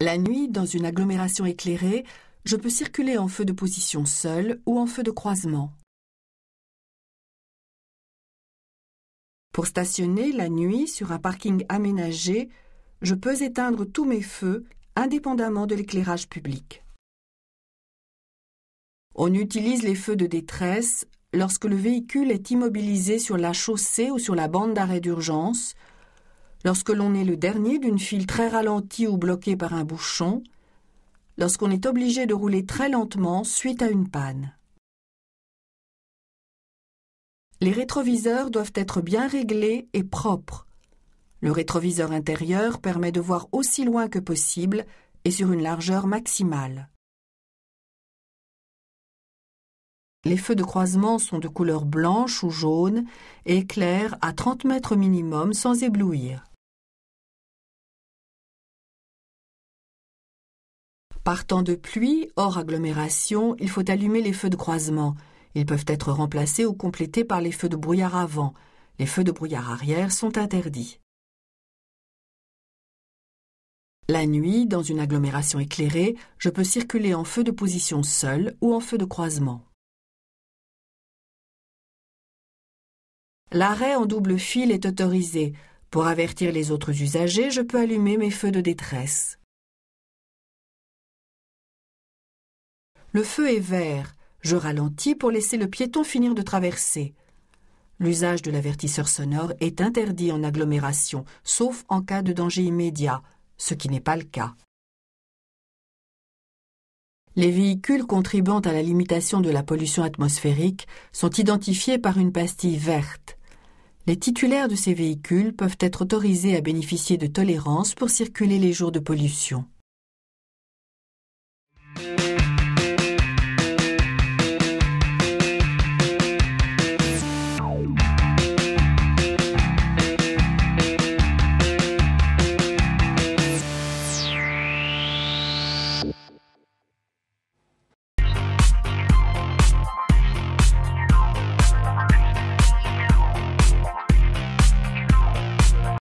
La nuit, dans une agglomération éclairée, je peux circuler en feu de position seul ou en feu de croisement. Pour stationner la nuit sur un parking aménagé, je peux éteindre tous mes feux indépendamment de l'éclairage public. On utilise les feux de détresse lorsque le véhicule est immobilisé sur la chaussée ou sur la bande d'arrêt d'urgence, lorsque l'on est le dernier d'une file très ralentie ou bloquée par un bouchon, lorsqu'on est obligé de rouler très lentement suite à une panne. Les rétroviseurs doivent être bien réglés et propres. Le rétroviseur intérieur permet de voir aussi loin que possible et sur une largeur maximale. Les feux de croisement sont de couleur blanche ou jaune et éclairent à 30 mètres minimum sans éblouir. Partant de pluie, hors agglomération, il faut allumer les feux de croisement. Ils peuvent être remplacés ou complétés par les feux de brouillard avant. Les feux de brouillard arrière sont interdits. La nuit, dans une agglomération éclairée, je peux circuler en feu de position seul ou en feu de croisement. L'arrêt en double fil est autorisé. Pour avertir les autres usagers, je peux allumer mes feux de détresse. Le feu est vert. Je ralentis pour laisser le piéton finir de traverser. L'usage de l'avertisseur sonore est interdit en agglomération, sauf en cas de danger immédiat, ce qui n'est pas le cas. Les véhicules contribuant à la limitation de la pollution atmosphérique sont identifiés par une pastille verte les titulaires de ces véhicules peuvent être autorisés à bénéficier de tolérances pour circuler les jours de pollution.